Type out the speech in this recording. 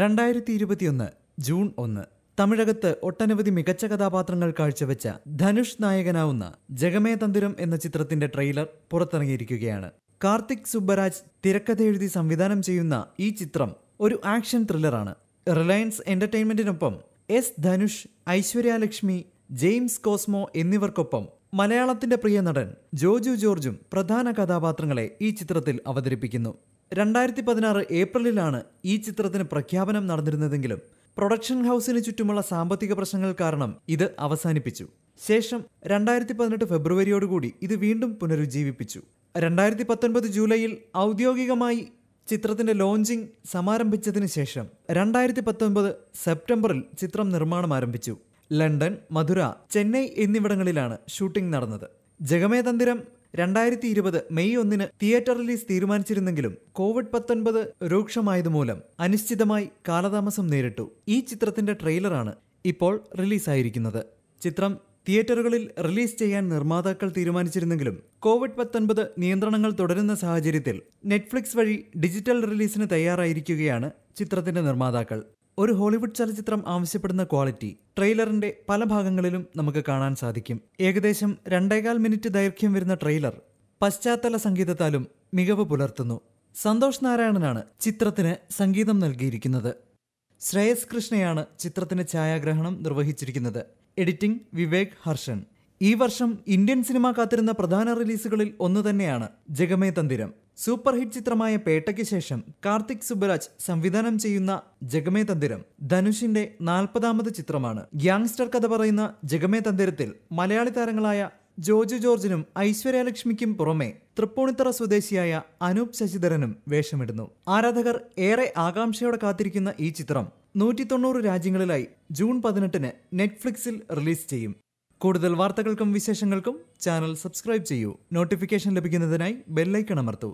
രണ്ടായിരത്തി ഇരുപത്തിയൊന്ന് ജൂൺ ഒന്ന് തമിഴകത്ത് ഒട്ടനവധി മികച്ച കഥാപാത്രങ്ങൾ കാഴ്ചവെച്ച ധനുഷ് നായകനാവുന്ന ജഗമേതന്തിരം എന്ന ചിത്രത്തിന്റെ ട്രെയിലർ പുറത്തിറങ്ങിയിരിക്കുകയാണ് കാർത്തിക് സുബ്ബരാജ് തിരക്കഥ എഴുതി സംവിധാനം ചെയ്യുന്ന ഈ ചിത്രം ഒരു ആക്ഷൻ ത്രില്ലറാണ് റിലയൻസ് എന്റർടൈൻമെന്റിനൊപ്പം S Dhanush Aishwarya Lakshmi James Cosmo എന്നിവർക്കൊപ്പം മലയാളത്തിന്റെ പ്രിയ നടൻ ജോജു ജോർജും പ്രധാന കഥാപാത്രങ്ങളെ ഈ ചിത്രത്തിൽ അവതരിപ്പിക്കുന്നു രണ്ടായിരത്തി പതിനാറ് ഏപ്രിലിലാണ് ഈ ചിത്രത്തിന് പ്രഖ്യാപനം നടന്നിരുന്നതെങ്കിലും പ്രൊഡക്ഷൻ ഹൗസിന് ചുറ്റുമുള്ള സാമ്പത്തിക പ്രശ്നങ്ങൾ കാരണം ഇത് അവസാനിപ്പിച്ചു ശേഷം രണ്ടായിരത്തി പതിനെട്ട് ഫെബ്രുവരിയോടുകൂടി ഇത് വീണ്ടും പുനരുജ്ജീവിപ്പിച്ചു രണ്ടായിരത്തി പത്തൊൻപത് ജൂലൈയിൽ ഔദ്യോഗികമായി ചിത്രത്തിന്റെ ലോഞ്ചിങ് സമാരംഭിച്ചതിന് ശേഷം രണ്ടായിരത്തി പത്തൊൻപത് സെപ്റ്റംബറിൽ ചിത്രം നിർമ്മാണം ആരംഭിച്ചു ലണ്ടൻ മധുര ചെന്നൈ എന്നിവിടങ്ങളിലാണ് ഷൂട്ടിംഗ് നടന്നത് ജഗമേതന്തിരം രണ്ടായിരത്തി ഇരുപത് മെയ് ഒന്നിന് തിയേറ്റർ റിലീസ് തീരുമാനിച്ചിരുന്നെങ്കിലും കോവിഡ് പത്തൊൻപത് രൂക്ഷമായതുമൂലം അനിശ്ചിതമായി കാലതാമസം നേരിട്ടു ഈ ചിത്രത്തിന്റെ ട്രെയിലറാണ് ഇപ്പോൾ റിലീസായിരിക്കുന്നത് ചിത്രം തിയേറ്ററുകളിൽ റിലീസ് ചെയ്യാൻ നിർമ്മാതാക്കൾ തീരുമാനിച്ചിരുന്നെങ്കിലും കോവിഡ് പത്തൊൻപത് നിയന്ത്രണങ്ങൾ തുടരുന്ന സാഹചര്യത്തിൽ നെറ്റ്ഫ്ലിക്സ് വഴി ഡിജിറ്റൽ റിലീസിന് തയ്യാറായിരിക്കുകയാണ് ചിത്രത്തിന്റെ നിർമ്മാതാക്കൾ ഒരു ഹോളിവുഡ് ചലച്ചിത്രം ആവശ്യപ്പെടുന്ന ക്വാളിറ്റി ട്രെയിലറിന്റെ പല ഭാഗങ്ങളിലും നമുക്ക് കാണാൻ സാധിക്കും ഏകദേശം രണ്ടേകാൽ മിനിറ്റ് ദൈർഘ്യം വരുന്ന ട്രെയിലർ പശ്ചാത്തല സംഗീതത്താലും മികവ് പുലർത്തുന്നു സന്തോഷ് നാരായണനാണ് ചിത്രത്തിന് സംഗീതം നൽകിയിരിക്കുന്നത് ശ്രേയസ് കൃഷ്ണയാണ് ചിത്രത്തിന് ഛായാഗ്രഹണം നിർവഹിച്ചിരിക്കുന്നത് എഡിറ്റിംഗ് വിവേക് ഹർഷൻ ഈ വർഷം ഇന്ത്യൻ സിനിമ കാത്തിരുന്ന പ്രധാന റിലീസുകളിൽ ഒന്ന് തന്നെയാണ് ജഗമേ തന്തിരം സൂപ്പർ ഹിറ്റ് ചിത്രമായ പേട്ടയ്ക്ക് ശേഷം കാർത്തിക് സുബരാജ് സംവിധാനം ചെയ്യുന്ന ജഗമേ തന്തിരം ധനുഷിന്റെ നാൽപ്പതാമത് ചിത്രമാണ് ഗ്യാങ്സ്റ്റർ കഥ പറയുന്ന ജഗമേ തന്തിരത്തിൽ മലയാളി താരങ്ങളായ ജോജു ജോർജിനും ഐശ്വര്യലക്ഷ്മിക്കും പുറമെ തൃപ്പൂണിത്തറ സ്വദേശിയായ അനൂപ് ശശിധരനും വേഷമിടുന്നു ആരാധകർ ഏറെ ആകാംക്ഷയോടെ കാത്തിരിക്കുന്ന ഈ ചിത്രം നൂറ്റി തൊണ്ണൂറ് രാജ്യങ്ങളിലായി ജൂൺ പതിനെട്ടിന് നെറ്റ്ഫ്ലിക്സിൽ റിലീസ് ചെയ്യും കൂടുതൽ വാർത്തകൾക്കും വിശേഷങ്ങൾക്കും ചാനൽ സബ്സ്ക്രൈബ് ചെയ്യൂ നോട്ടിഫിക്കേഷൻ ലഭിക്കുന്നതിനായി ബെല്ലൈക്കൺ അമർത്തൂ